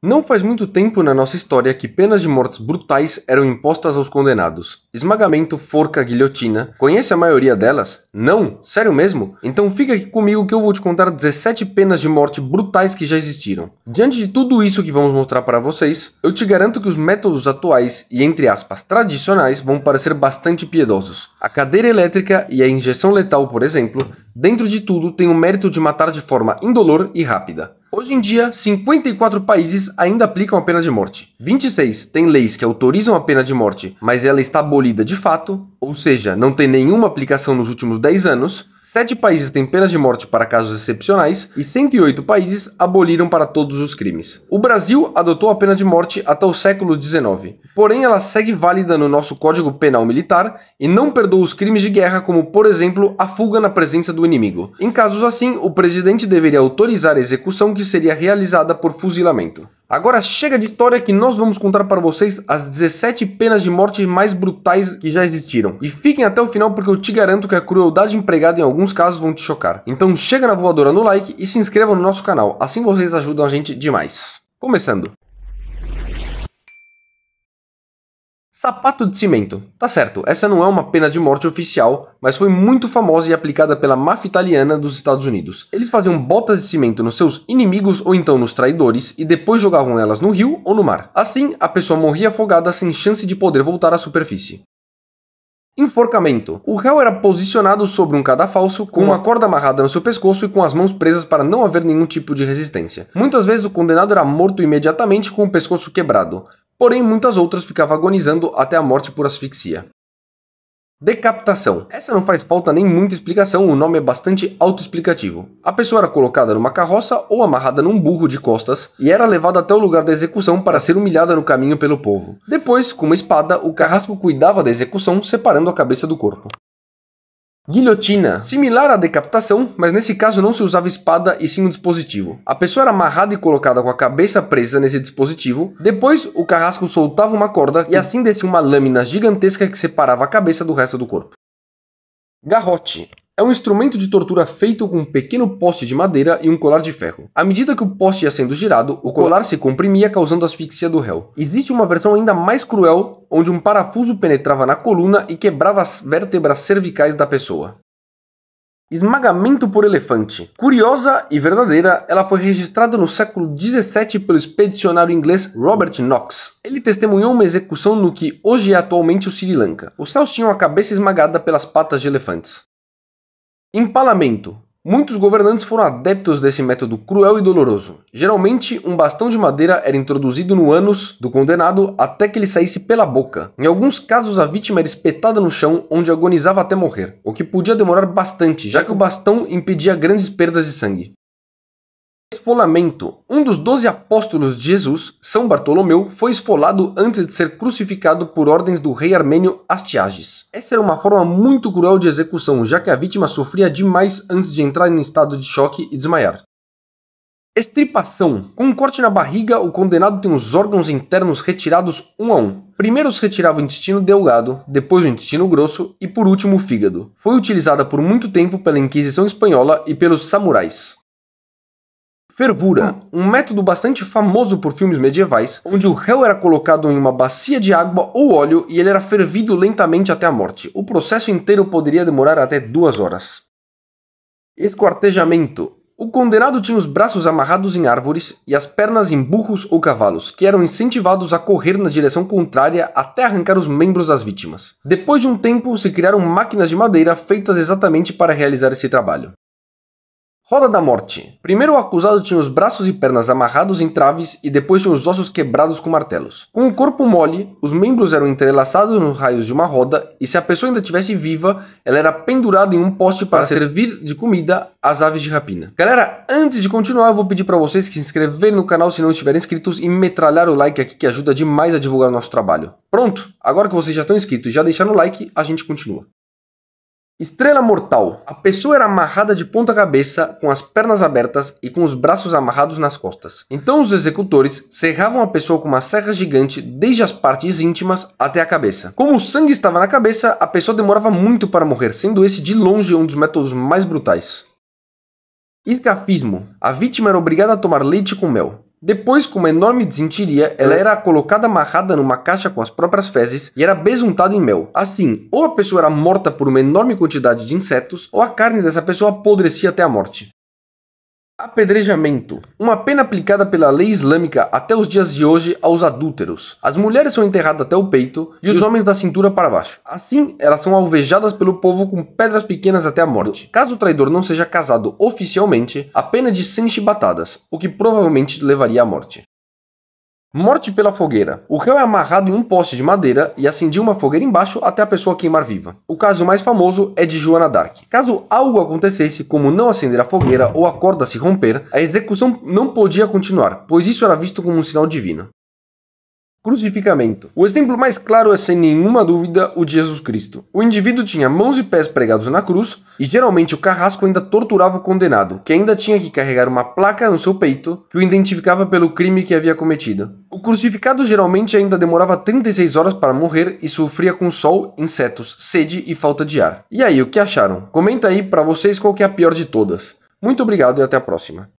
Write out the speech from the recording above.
Não faz muito tempo na nossa história que penas de mortes brutais eram impostas aos condenados. Esmagamento, forca, guilhotina. Conhece a maioria delas? Não? Sério mesmo? Então fica aqui comigo que eu vou te contar 17 penas de morte brutais que já existiram. Diante de tudo isso que vamos mostrar para vocês, eu te garanto que os métodos atuais e entre aspas tradicionais vão parecer bastante piedosos. A cadeira elétrica e a injeção letal, por exemplo, dentro de tudo tem o mérito de matar de forma indolor e rápida. Hoje em dia, 54 países ainda aplicam a pena de morte. 26 têm leis que autorizam a pena de morte, mas ela está abolida de fato, ou seja, não tem nenhuma aplicação nos últimos 10 anos. Sete países têm penas de morte para casos excepcionais e 108 países aboliram para todos os crimes. O Brasil adotou a pena de morte até o século XIX, porém ela segue válida no nosso Código Penal Militar e não perdoa os crimes de guerra, como por exemplo a fuga na presença do inimigo. Em casos assim, o presidente deveria autorizar a execução que seria realizada por fuzilamento. Agora chega de história que nós vamos contar para vocês as 17 penas de morte mais brutais que já existiram. E fiquem até o final porque eu te garanto que a crueldade empregada em alguns casos vão te chocar. Então chega na voadora no like e se inscreva no nosso canal, assim vocês ajudam a gente demais. Começando. Sapato de cimento. Tá certo, essa não é uma pena de morte oficial, mas foi muito famosa e aplicada pela máfia italiana dos Estados Unidos. Eles faziam botas de cimento nos seus inimigos ou então nos traidores e depois jogavam elas no rio ou no mar. Assim, a pessoa morria afogada sem chance de poder voltar à superfície. Enforcamento. O réu era posicionado sobre um cadafalso, com uma corda amarrada no seu pescoço e com as mãos presas para não haver nenhum tipo de resistência. Muitas vezes o condenado era morto imediatamente com o pescoço quebrado, porém muitas outras ficavam agonizando até a morte por asfixia. Decapitação. Essa não faz falta nem muita explicação, o nome é bastante autoexplicativo. A pessoa era colocada numa carroça ou amarrada num burro de costas e era levada até o lugar da execução para ser humilhada no caminho pelo povo. Depois, com uma espada, o carrasco cuidava da execução, separando a cabeça do corpo. Guilhotina. Similar à decapitação, mas nesse caso não se usava espada e sim um dispositivo. A pessoa era amarrada e colocada com a cabeça presa nesse dispositivo. Depois, o carrasco soltava uma corda e assim descia uma lâmina gigantesca que separava a cabeça do resto do corpo. Garrote. É um instrumento de tortura feito com um pequeno poste de madeira e um colar de ferro. À medida que o poste ia sendo girado, o colar se comprimia, causando asfixia do réu. Existe uma versão ainda mais cruel, onde um parafuso penetrava na coluna e quebrava as vértebras cervicais da pessoa. Esmagamento por elefante. Curiosa e verdadeira, ela foi registrada no século 17 pelo expedicionário inglês Robert Knox. Ele testemunhou uma execução no que hoje é atualmente o Sri Lanka. Os céus tinham a cabeça esmagada pelas patas de elefantes. Empalamento. Muitos governantes foram adeptos desse método cruel e doloroso. Geralmente, um bastão de madeira era introduzido no ânus do condenado até que ele saísse pela boca. Em alguns casos, a vítima era espetada no chão, onde agonizava até morrer, o que podia demorar bastante, já que o bastão impedia grandes perdas de sangue. Esfolamento. Um dos doze apóstolos de Jesus, São Bartolomeu, foi esfolado antes de ser crucificado por ordens do rei armênio Astiages. Essa era uma forma muito cruel de execução, já que a vítima sofria demais antes de entrar em estado de choque e desmaiar. Estripação. Com um corte na barriga, o condenado tem os órgãos internos retirados um a um. Primeiro se retirava o intestino delgado, depois o intestino grosso e por último o fígado. Foi utilizada por muito tempo pela Inquisição Espanhola e pelos samurais. Fervura, hum. um método bastante famoso por filmes medievais, onde o réu era colocado em uma bacia de água ou óleo e ele era fervido lentamente até a morte. O processo inteiro poderia demorar até duas horas. Esquartejamento. O condenado tinha os braços amarrados em árvores e as pernas em burros ou cavalos, que eram incentivados a correr na direção contrária até arrancar os membros das vítimas. Depois de um tempo, se criaram máquinas de madeira feitas exatamente para realizar esse trabalho. Roda da Morte. Primeiro o acusado tinha os braços e pernas amarrados em traves e depois tinha os ossos quebrados com martelos. Com o corpo mole, os membros eram entrelaçados nos raios de uma roda e se a pessoa ainda estivesse viva, ela era pendurada em um poste para servir de comida às aves de rapina. Galera, antes de continuar, eu vou pedir para vocês que se inscreverem no canal se não estiverem inscritos e metralhar o like aqui que ajuda demais a divulgar o nosso trabalho. Pronto, agora que vocês já estão inscritos e já deixaram o like, a gente continua. Estrela mortal. A pessoa era amarrada de ponta cabeça, com as pernas abertas e com os braços amarrados nas costas. Então os executores serravam a pessoa com uma serra gigante desde as partes íntimas até a cabeça. Como o sangue estava na cabeça, a pessoa demorava muito para morrer, sendo esse de longe um dos métodos mais brutais. Esgafismo. A vítima era obrigada a tomar leite com mel. Depois, com uma enorme disenteria, ela era colocada amarrada numa caixa com as próprias fezes e era besuntada em mel. Assim, ou a pessoa era morta por uma enorme quantidade de insetos, ou a carne dessa pessoa apodrecia até a morte. Apedrejamento. Uma pena aplicada pela lei islâmica até os dias de hoje aos adúlteros. As mulheres são enterradas até o peito e os homens da cintura para baixo. Assim, elas são alvejadas pelo povo com pedras pequenas até a morte. Caso o traidor não seja casado oficialmente, a pena de 100 chibatadas, o que provavelmente levaria à morte. Morte pela fogueira. O réu é amarrado em um poste de madeira e acendia uma fogueira embaixo até a pessoa queimar viva. O caso mais famoso é de Joana Dark. Caso algo acontecesse, como não acender a fogueira ou a corda se romper, a execução não podia continuar, pois isso era visto como um sinal divino crucificamento. O exemplo mais claro é, sem nenhuma dúvida, o de Jesus Cristo. O indivíduo tinha mãos e pés pregados na cruz, e geralmente o carrasco ainda torturava o condenado, que ainda tinha que carregar uma placa no seu peito que o identificava pelo crime que havia cometido. O crucificado geralmente ainda demorava 36 horas para morrer e sofria com sol, insetos, sede e falta de ar. E aí, o que acharam? Comenta aí para vocês qual é a pior de todas. Muito obrigado e até a próxima.